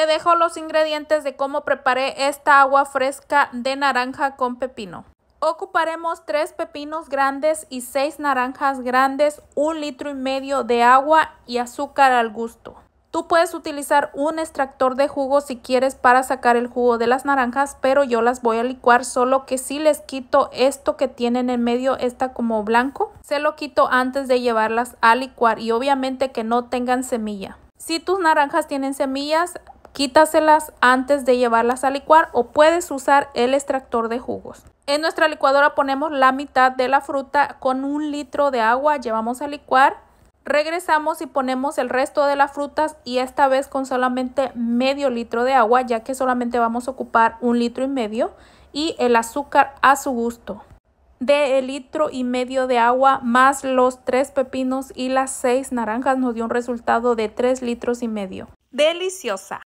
Te dejo los ingredientes de cómo preparé esta agua fresca de naranja con pepino. Ocuparemos tres pepinos grandes y 6 naranjas grandes, un litro y medio de agua y azúcar al gusto. Tú puedes utilizar un extractor de jugo si quieres para sacar el jugo de las naranjas, pero yo las voy a licuar, solo que si les quito esto que tienen en medio, está como blanco, se lo quito antes de llevarlas a licuar y obviamente que no tengan semilla. Si tus naranjas tienen semillas, Quítaselas antes de llevarlas a licuar o puedes usar el extractor de jugos. En nuestra licuadora ponemos la mitad de la fruta con un litro de agua, llevamos a licuar. Regresamos y ponemos el resto de las frutas y esta vez con solamente medio litro de agua ya que solamente vamos a ocupar un litro y medio y el azúcar a su gusto de el litro y medio de agua más los tres pepinos y las seis naranjas nos dio un resultado de 3 litros y medio. Deliciosa.